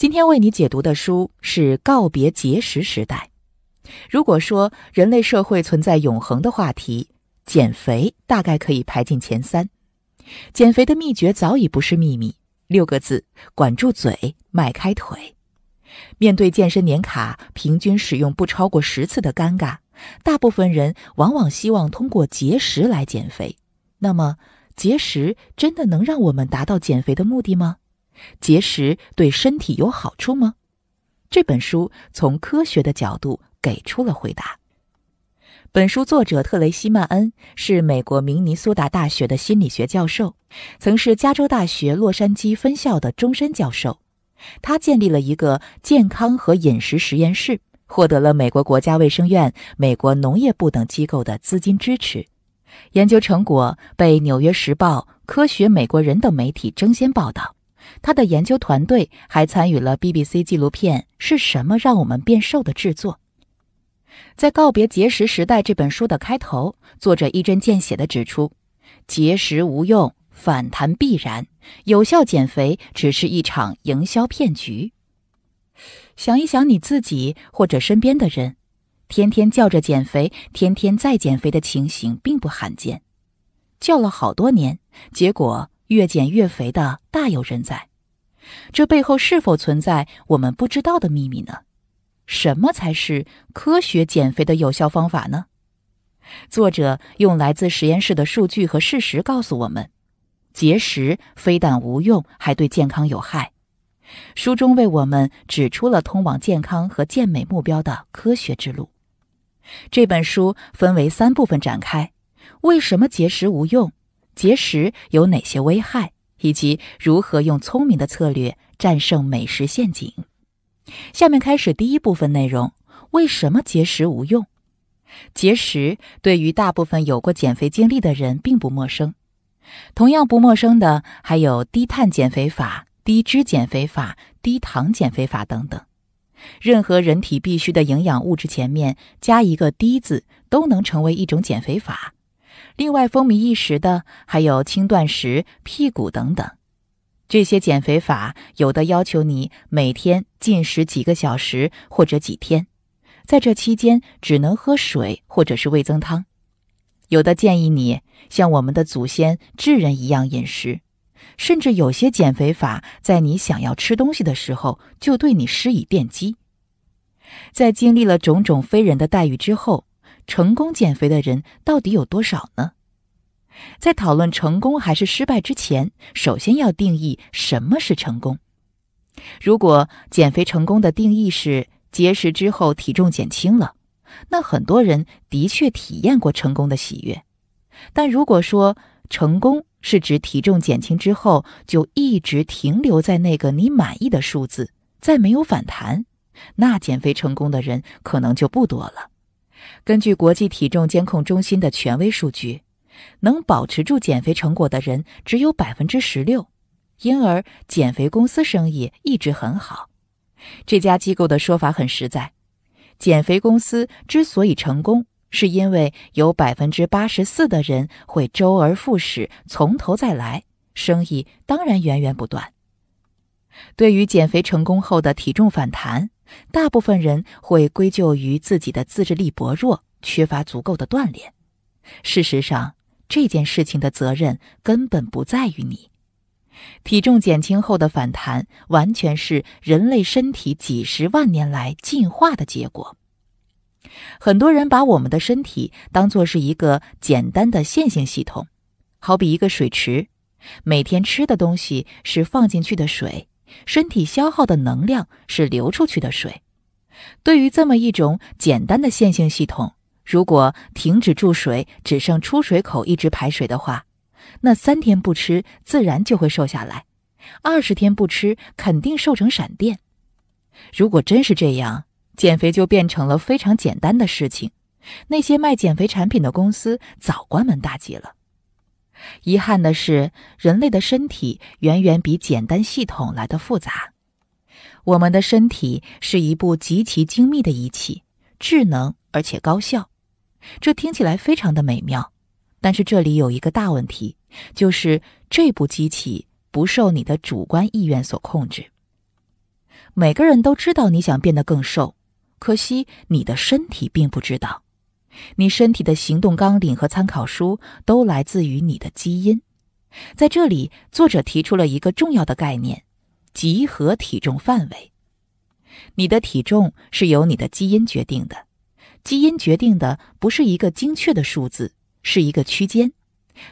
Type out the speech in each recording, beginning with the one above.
今天为你解读的书是《告别节食时代》。如果说人类社会存在永恒的话题，减肥大概可以排进前三。减肥的秘诀早已不是秘密，六个字：管住嘴，迈开腿。面对健身年卡平均使用不超过十次的尴尬，大部分人往往希望通过节食来减肥。那么，节食真的能让我们达到减肥的目的吗？节食对身体有好处吗？这本书从科学的角度给出了回答。本书作者特雷西·曼恩是美国明尼苏达大学的心理学教授，曾是加州大学洛杉矶分校的终身教授。他建立了一个健康和饮食实验室，获得了美国国家卫生院、美国农业部等机构的资金支持。研究成果被《纽约时报》《科学美国人》等媒体争先报道。他的研究团队还参与了 BBC 纪录片《是什么让我们变瘦》的制作。在告别节食时代这本书的开头，作者一针见血地指出：节食无用，反弹必然，有效减肥只是一场营销骗局。想一想你自己或者身边的人，天天叫着减肥，天天再减肥的情形并不罕见。叫了好多年，结果……越减越肥的大有人在，这背后是否存在我们不知道的秘密呢？什么才是科学减肥的有效方法呢？作者用来自实验室的数据和事实告诉我们：节食非但无用，还对健康有害。书中为我们指出了通往健康和健美目标的科学之路。这本书分为三部分展开：为什么节食无用？节食有哪些危害，以及如何用聪明的策略战胜美食陷阱？下面开始第一部分内容：为什么节食无用？节食对于大部分有过减肥经历的人并不陌生，同样不陌生的还有低碳减肥法、低脂减肥法、低糖减肥法等等。任何人体必需的营养物质前面加一个“低”字，都能成为一种减肥法。另外，风靡一时的还有轻断食、辟谷等等。这些减肥法有的要求你每天禁食几个小时或者几天，在这期间只能喝水或者是味增汤；有的建议你像我们的祖先智人一样饮食，甚至有些减肥法在你想要吃东西的时候就对你施以电击。在经历了种种非人的待遇之后。成功减肥的人到底有多少呢？在讨论成功还是失败之前，首先要定义什么是成功。如果减肥成功的定义是节食之后体重减轻了，那很多人的确体验过成功的喜悦。但如果说成功是指体重减轻之后就一直停留在那个你满意的数字，再没有反弹，那减肥成功的人可能就不多了。根据国际体重监控中心的权威数据，能保持住减肥成果的人只有百分之十六，因而减肥公司生意一直很好。这家机构的说法很实在：减肥公司之所以成功，是因为有百分之八十四的人会周而复始、从头再来，生意当然源源不断。对于减肥成功后的体重反弹，大部分人会归咎于自己的自制力薄弱，缺乏足够的锻炼。事实上，这件事情的责任根本不在于你。体重减轻后的反弹，完全是人类身体几十万年来进化的结果。很多人把我们的身体当作是一个简单的线性系统，好比一个水池，每天吃的东西是放进去的水。身体消耗的能量是流出去的水。对于这么一种简单的线性系统，如果停止注水，只剩出水口一直排水的话，那三天不吃自然就会瘦下来；二十天不吃肯定瘦成闪电。如果真是这样，减肥就变成了非常简单的事情，那些卖减肥产品的公司早关门大吉了。遗憾的是，人类的身体远远比简单系统来的复杂。我们的身体是一部极其精密的仪器，智能而且高效。这听起来非常的美妙，但是这里有一个大问题，就是这部机器不受你的主观意愿所控制。每个人都知道你想变得更瘦，可惜你的身体并不知道。你身体的行动纲领和参考书都来自于你的基因。在这里，作者提出了一个重要的概念：集合体重范围。你的体重是由你的基因决定的，基因决定的不是一个精确的数字，是一个区间。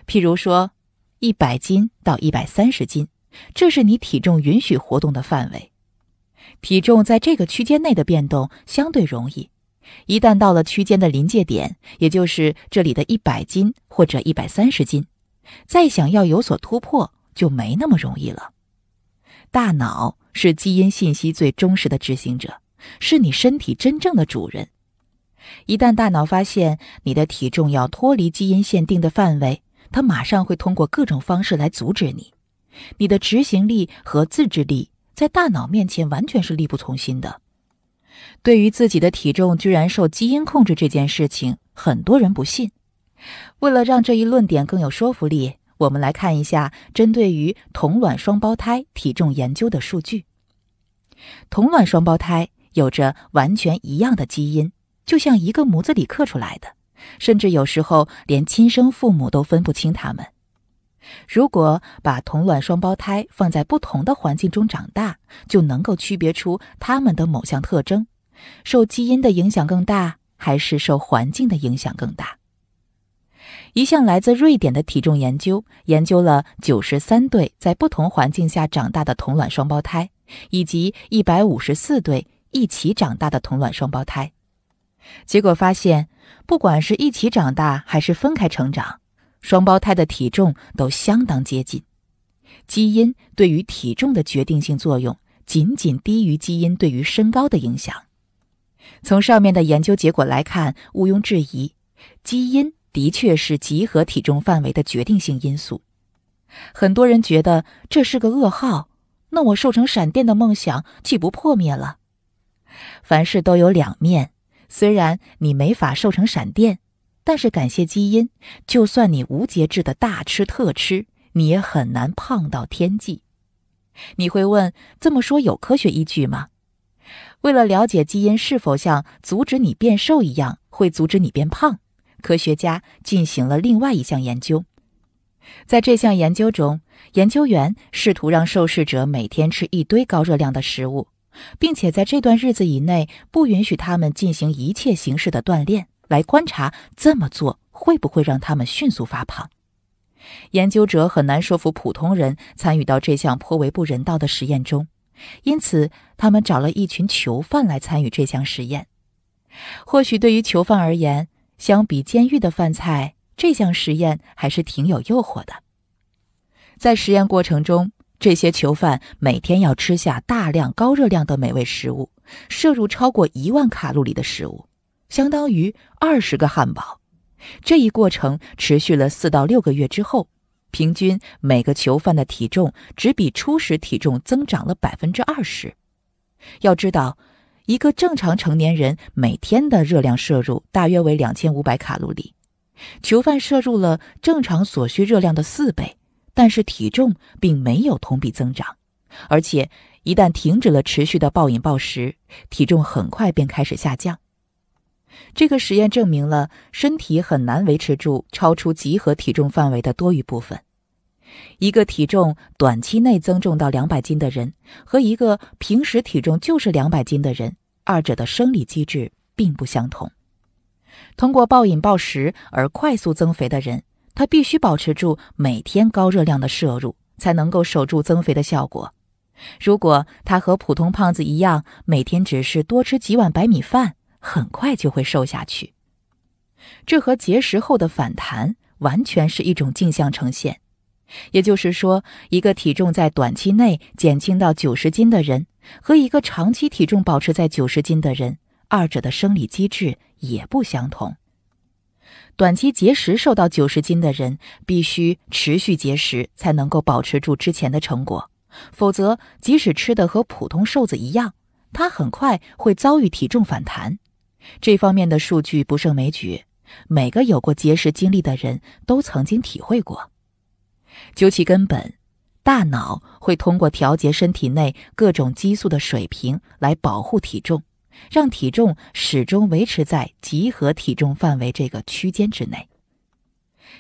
譬如说，一百斤到一百三十斤，这是你体重允许活动的范围。体重在这个区间内的变动相对容易。一旦到了区间的临界点，也就是这里的一百斤或者一百三十斤，再想要有所突破就没那么容易了。大脑是基因信息最忠实的执行者，是你身体真正的主人。一旦大脑发现你的体重要脱离基因限定的范围，它马上会通过各种方式来阻止你。你的执行力和自制力在大脑面前完全是力不从心的。对于自己的体重居然受基因控制这件事情，很多人不信。为了让这一论点更有说服力，我们来看一下针对于同卵双胞胎体重研究的数据。同卵双胞胎有着完全一样的基因，就像一个模子里刻出来的，甚至有时候连亲生父母都分不清他们。如果把同卵双胞胎放在不同的环境中长大，就能够区别出他们的某项特征，受基因的影响更大，还是受环境的影响更大？一项来自瑞典的体重研究，研究了九十三对在不同环境下长大的同卵双胞胎，以及一百五十四对一起长大的同卵双胞胎，结果发现，不管是一起长大还是分开成长。双胞胎的体重都相当接近，基因对于体重的决定性作用仅仅低于基因对于身高的影响。从上面的研究结果来看，毋庸置疑，基因的确是集合体重范围的决定性因素。很多人觉得这是个噩耗，那我瘦成闪电的梦想岂不破灭了？凡事都有两面，虽然你没法瘦成闪电。但是，感谢基因，就算你无节制的大吃特吃，你也很难胖到天际。你会问：这么说有科学依据吗？为了了解基因是否像阻止你变瘦一样会阻止你变胖，科学家进行了另外一项研究。在这项研究中，研究员试图让受试者每天吃一堆高热量的食物，并且在这段日子以内不允许他们进行一切形式的锻炼。来观察这么做会不会让他们迅速发胖。研究者很难说服普通人参与到这项颇为不人道的实验中，因此他们找了一群囚犯来参与这项实验。或许对于囚犯而言，相比监狱的饭菜，这项实验还是挺有诱惑的。在实验过程中，这些囚犯每天要吃下大量高热量的美味食物，摄入超过一万卡路里的食物。相当于二十个汉堡。这一过程持续了四到六个月之后，平均每个囚犯的体重只比初始体重增长了百分之二十。要知道，一个正常成年人每天的热量摄入大约为两千五百卡路里，囚犯摄入了正常所需热量的四倍，但是体重并没有同比增长。而且，一旦停止了持续的暴饮暴食，体重很快便开始下降。这个实验证明了，身体很难维持住超出集合体重范围的多余部分。一个体重短期内增重到两百斤的人，和一个平时体重就是两百斤的人，二者的生理机制并不相同。通过暴饮暴食而快速增肥的人，他必须保持住每天高热量的摄入，才能够守住增肥的效果。如果他和普通胖子一样，每天只是多吃几碗白米饭，很快就会瘦下去，这和节食后的反弹完全是一种镜像呈现。也就是说，一个体重在短期内减轻到九十斤的人，和一个长期体重保持在九十斤的人，二者的生理机制也不相同。短期节食瘦到九十斤的人，必须持续节食才能够保持住之前的成果，否则，即使吃的和普通瘦子一样，他很快会遭遇体重反弹。这方面的数据不胜枚举，每个有过节食经历的人都曾经体会过。究其根本，大脑会通过调节身体内各种激素的水平来保护体重，让体重始终维持在集合体重范围这个区间之内。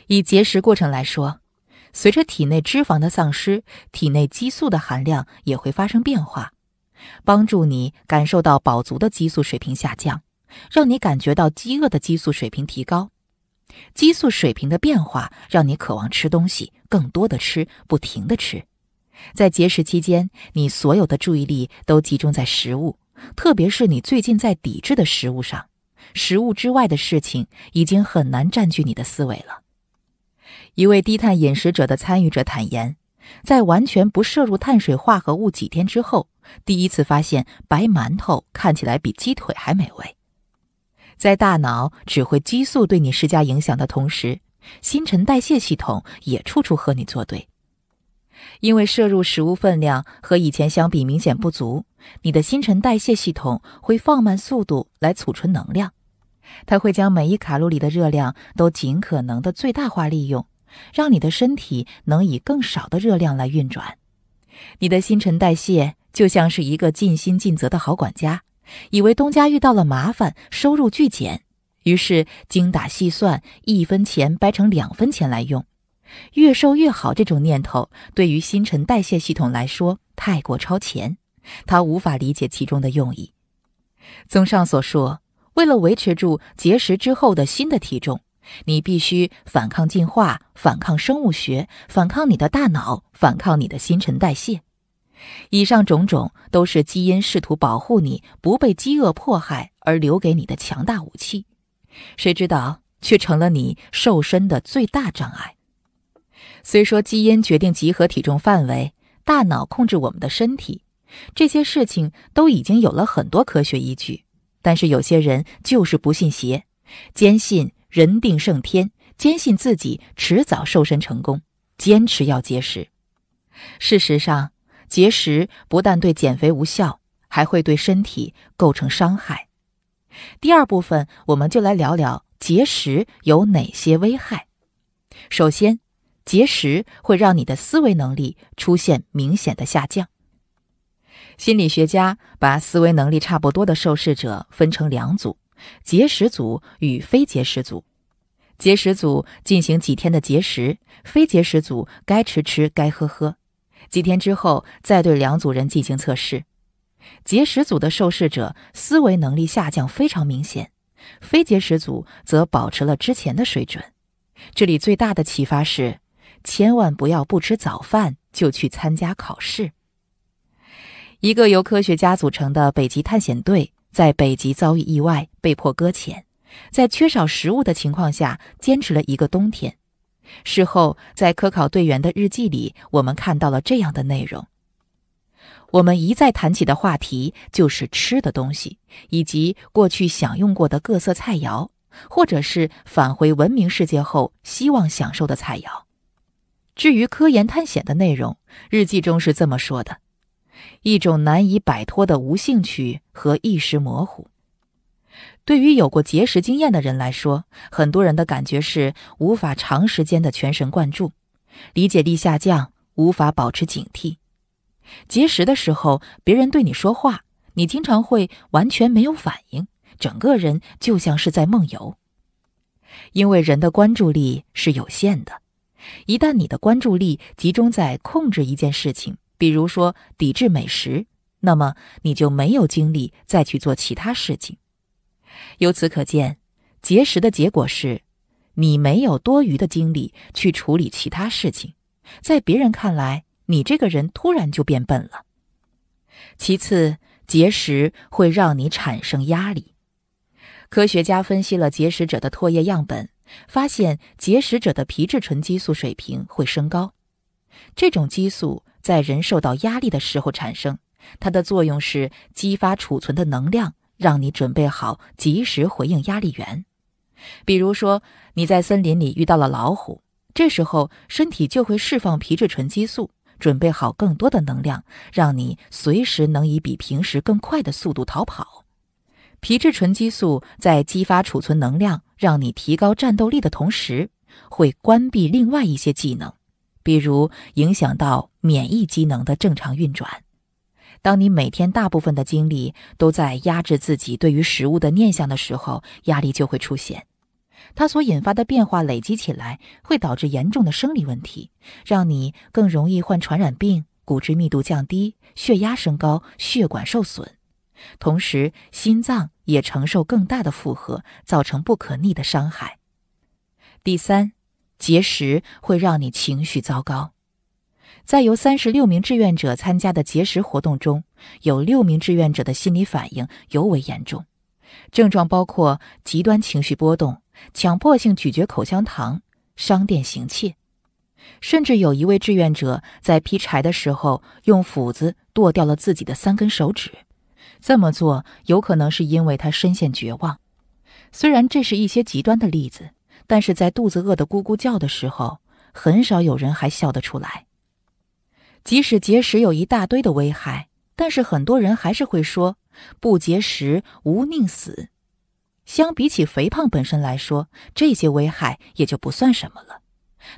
以节食过程来说，随着体内脂肪的丧失，体内激素的含量也会发生变化，帮助你感受到饱足的激素水平下降。让你感觉到饥饿的激素水平提高，激素水平的变化让你渴望吃东西，更多的吃，不停的吃。在节食期间，你所有的注意力都集中在食物，特别是你最近在抵制的食物上。食物之外的事情已经很难占据你的思维了。一位低碳饮食者的参与者坦言，在完全不摄入碳水化合物几天之后，第一次发现白馒头看起来比鸡腿还美味。在大脑指挥激素对你施加影响的同时，新陈代谢系统也处处和你作对。因为摄入食物分量和以前相比明显不足，你的新陈代谢系统会放慢速度来储存能量。它会将每一卡路里的热量都尽可能的最大化利用，让你的身体能以更少的热量来运转。你的新陈代谢就像是一个尽心尽责的好管家。以为东家遇到了麻烦，收入巨减，于是精打细算，一分钱掰成两分钱来用，越瘦越好。这种念头对于新陈代谢系统来说太过超前，他无法理解其中的用意。综上所说，为了维持住节食之后的新的体重，你必须反抗进化，反抗生物学，反抗你的大脑，反抗你的新陈代谢。以上种种都是基因试图保护你不被饥饿迫害而留给你的强大武器，谁知道却成了你瘦身的最大障碍。虽说基因决定集合体重范围，大脑控制我们的身体，这些事情都已经有了很多科学依据，但是有些人就是不信邪，坚信人定胜天，坚信自己迟早瘦身成功，坚持要节食。事实上，节食不但对减肥无效，还会对身体构成伤害。第二部分，我们就来聊聊节食有哪些危害。首先，节食会让你的思维能力出现明显的下降。心理学家把思维能力差不多的受试者分成两组：节食组与非节食组。节食组进行几天的节食，非节食组该吃吃该喝喝。几天之后，再对两组人进行测试。结石组的受试者思维能力下降非常明显，非结石组则保持了之前的水准。这里最大的启发是：千万不要不吃早饭就去参加考试。一个由科学家组成的北极探险队在北极遭遇意外，被迫搁浅，在缺少食物的情况下坚持了一个冬天。事后，在科考队员的日记里，我们看到了这样的内容：我们一再谈起的话题就是吃的东西，以及过去享用过的各色菜肴，或者是返回文明世界后希望享受的菜肴。至于科研探险的内容，日记中是这么说的：一种难以摆脱的无兴趣和意识模糊。对于有过节食经验的人来说，很多人的感觉是无法长时间的全神贯注，理解力下降，无法保持警惕。节食的时候，别人对你说话，你经常会完全没有反应，整个人就像是在梦游。因为人的关注力是有限的，一旦你的关注力集中在控制一件事情，比如说抵制美食，那么你就没有精力再去做其他事情。由此可见，节食的结果是，你没有多余的精力去处理其他事情，在别人看来，你这个人突然就变笨了。其次，节食会让你产生压力。科学家分析了节食者的唾液样本，发现节食者的皮质醇激素水平会升高。这种激素在人受到压力的时候产生，它的作用是激发储存的能量。让你准备好，及时回应压力源。比如说，你在森林里遇到了老虎，这时候身体就会释放皮质醇激素，准备好更多的能量，让你随时能以比平时更快的速度逃跑。皮质醇激素在激发储存能量、让你提高战斗力的同时，会关闭另外一些技能，比如影响到免疫机能的正常运转。当你每天大部分的精力都在压制自己对于食物的念想的时候，压力就会出现。它所引发的变化累积起来，会导致严重的生理问题，让你更容易患传染病、骨质密度降低、血压升高、血管受损，同时心脏也承受更大的负荷，造成不可逆的伤害。第三，节食会让你情绪糟糕。在由三十六名志愿者参加的节食活动中，有六名志愿者的心理反应尤为严重，症状包括极端情绪波动、强迫性咀嚼口香糖、商店行窃，甚至有一位志愿者在劈柴的时候用斧子剁掉了自己的三根手指。这么做有可能是因为他深陷绝望。虽然这是一些极端的例子，但是在肚子饿得咕咕叫的时候，很少有人还笑得出来。即使节食有一大堆的危害，但是很多人还是会说“不节食无宁死”。相比起肥胖本身来说，这些危害也就不算什么了。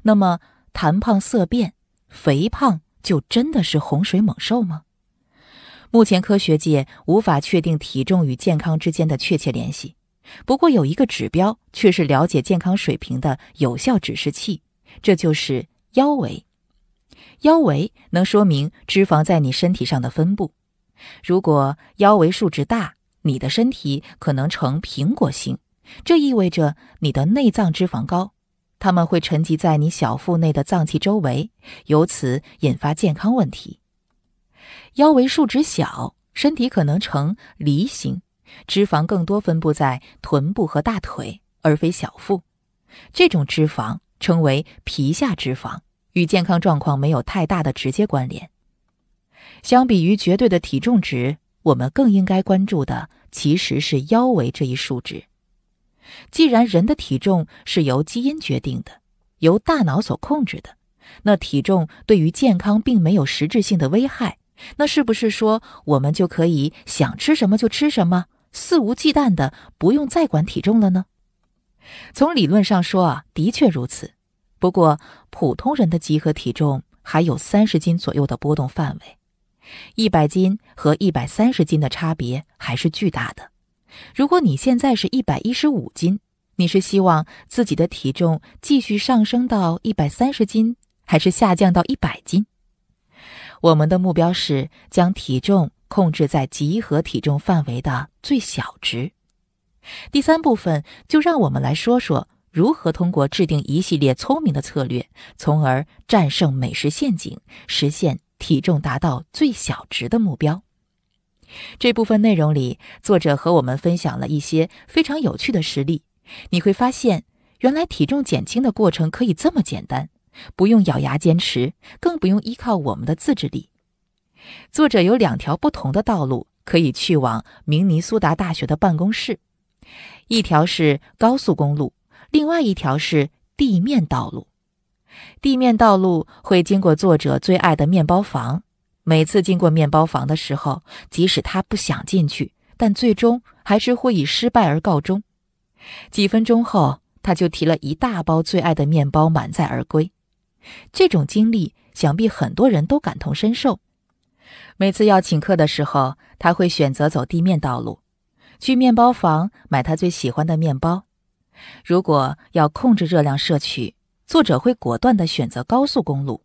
那么谈胖色变，肥胖就真的是洪水猛兽吗？目前科学界无法确定体重与健康之间的确切联系，不过有一个指标却是了解健康水平的有效指示器，这就是腰围。腰围能说明脂肪在你身体上的分布。如果腰围数值大，你的身体可能呈苹果形，这意味着你的内脏脂肪高，它们会沉积在你小腹内的脏器周围，由此引发健康问题。腰围数值小，身体可能呈梨形，脂肪更多分布在臀部和大腿，而非小腹。这种脂肪称为皮下脂肪。与健康状况没有太大的直接关联。相比于绝对的体重值，我们更应该关注的其实是腰围这一数值。既然人的体重是由基因决定的，由大脑所控制的，那体重对于健康并没有实质性的危害。那是不是说我们就可以想吃什么就吃什么，肆无忌惮的不用再管体重了呢？从理论上说啊，的确如此。不过，普通人的集合体重还有三十斤左右的波动范围，一百斤和一百三十斤的差别还是巨大的。如果你现在是一百一十五斤，你是希望自己的体重继续上升到一百三十斤，还是下降到一百斤？我们的目标是将体重控制在集合体重范围的最小值。第三部分，就让我们来说说。如何通过制定一系列聪明的策略，从而战胜美食陷阱，实现体重达到最小值的目标？这部分内容里，作者和我们分享了一些非常有趣的实例。你会发现，原来体重减轻的过程可以这么简单，不用咬牙坚持，更不用依靠我们的自制力。作者有两条不同的道路可以去往明尼苏达大学的办公室，一条是高速公路。另外一条是地面道路，地面道路会经过作者最爱的面包房。每次经过面包房的时候，即使他不想进去，但最终还是会以失败而告终。几分钟后，他就提了一大包最爱的面包满载而归。这种经历想必很多人都感同身受。每次要请客的时候，他会选择走地面道路，去面包房买他最喜欢的面包。如果要控制热量摄取，作者会果断地选择高速公路，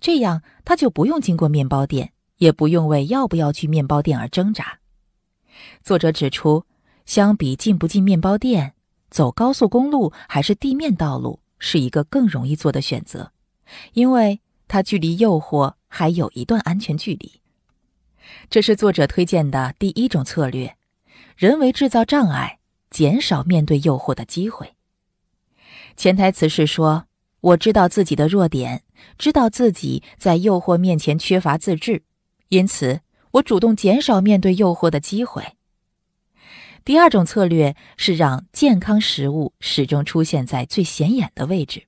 这样他就不用经过面包店，也不用为要不要去面包店而挣扎。作者指出，相比进不进面包店，走高速公路还是地面道路是一个更容易做的选择，因为它距离诱惑还有一段安全距离。这是作者推荐的第一种策略：人为制造障碍。减少面对诱惑的机会。潜台词是说，我知道自己的弱点，知道自己在诱惑面前缺乏自制，因此我主动减少面对诱惑的机会。第二种策略是让健康食物始终出现在最显眼的位置。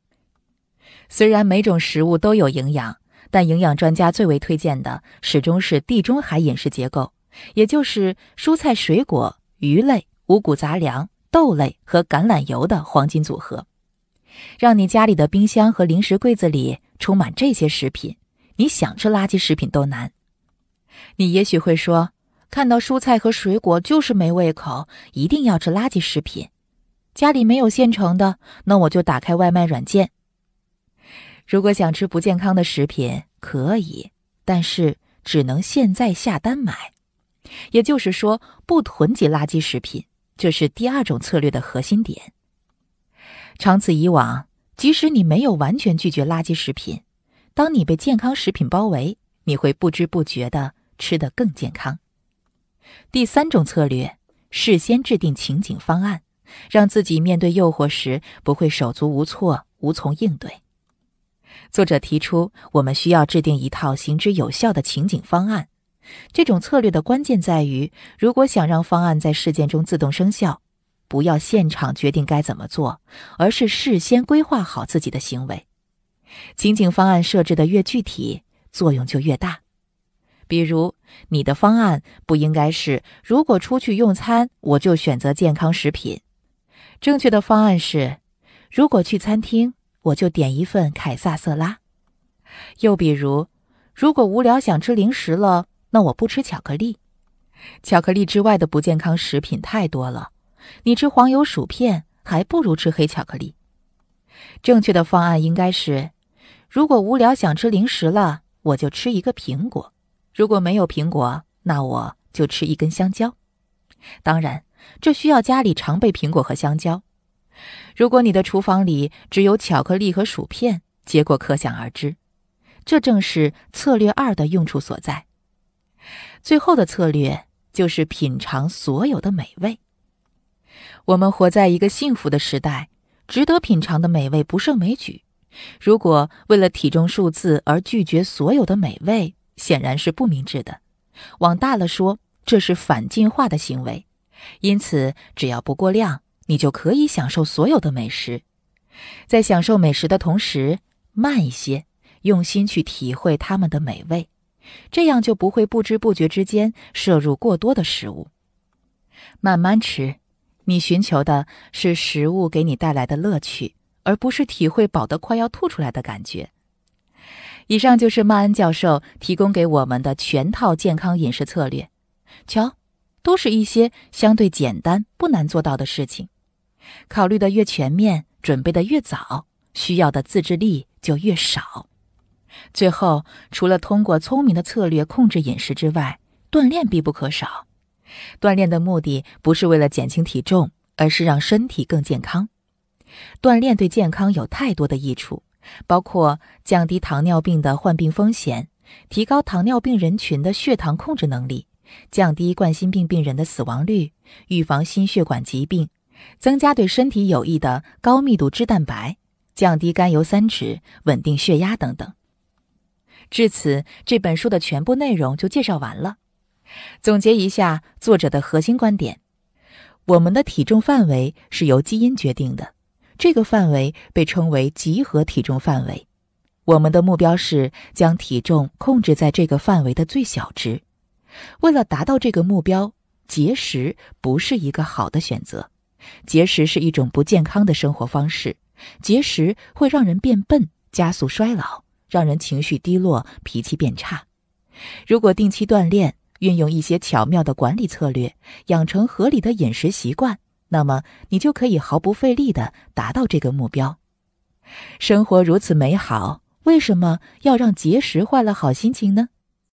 虽然每种食物都有营养，但营养专家最为推荐的始终是地中海饮食结构，也就是蔬菜、水果、鱼类。五谷杂粮、豆类和橄榄油的黄金组合，让你家里的冰箱和零食柜子里充满这些食品。你想吃垃圾食品都难。你也许会说，看到蔬菜和水果就是没胃口，一定要吃垃圾食品。家里没有现成的，那我就打开外卖软件。如果想吃不健康的食品，可以，但是只能现在下单买，也就是说，不囤积垃圾食品。这是第二种策略的核心点。长此以往，即使你没有完全拒绝垃圾食品，当你被健康食品包围，你会不知不觉的吃得更健康。第三种策略，事先制定情景方案，让自己面对诱惑时不会手足无措、无从应对。作者提出，我们需要制定一套行之有效的情景方案。这种策略的关键在于，如果想让方案在事件中自动生效，不要现场决定该怎么做，而是事先规划好自己的行为。情景方案设置的越具体，作用就越大。比如，你的方案不应该是“如果出去用餐，我就选择健康食品”，正确的方案是“如果去餐厅，我就点一份凯撒色拉”。又比如，如果无聊想吃零食了。那我不吃巧克力，巧克力之外的不健康食品太多了。你吃黄油薯片，还不如吃黑巧克力。正确的方案应该是：如果无聊想吃零食了，我就吃一个苹果；如果没有苹果，那我就吃一根香蕉。当然，这需要家里常备苹果和香蕉。如果你的厨房里只有巧克力和薯片，结果可想而知。这正是策略二的用处所在。最后的策略就是品尝所有的美味。我们活在一个幸福的时代，值得品尝的美味不胜枚举。如果为了体重数字而拒绝所有的美味，显然是不明智的。往大了说，这是反进化的行为。因此，只要不过量，你就可以享受所有的美食。在享受美食的同时，慢一些，用心去体会它们的美味。这样就不会不知不觉之间摄入过多的食物。慢慢吃，你寻求的是食物给你带来的乐趣，而不是体会饱得快要吐出来的感觉。以上就是曼恩教授提供给我们的全套健康饮食策略。瞧，都是一些相对简单、不难做到的事情。考虑的越全面，准备的越早，需要的自制力就越少。最后，除了通过聪明的策略控制饮食之外，锻炼必不可少。锻炼的目的不是为了减轻体重，而是让身体更健康。锻炼对健康有太多的益处，包括降低糖尿病的患病风险，提高糖尿病人群的血糖控制能力，降低冠心病病人的死亡率，预防心血管疾病，增加对身体有益的高密度脂蛋白，降低甘油三酯，稳定血压等等。至此，这本书的全部内容就介绍完了。总结一下作者的核心观点：我们的体重范围是由基因决定的，这个范围被称为集合体重范围。我们的目标是将体重控制在这个范围的最小值。为了达到这个目标，节食不是一个好的选择。节食是一种不健康的生活方式，节食会让人变笨，加速衰老。让人情绪低落，脾气变差。如果定期锻炼，运用一些巧妙的管理策略，养成合理的饮食习惯，那么你就可以毫不费力地达到这个目标。生活如此美好，为什么要让节食坏了好心情呢？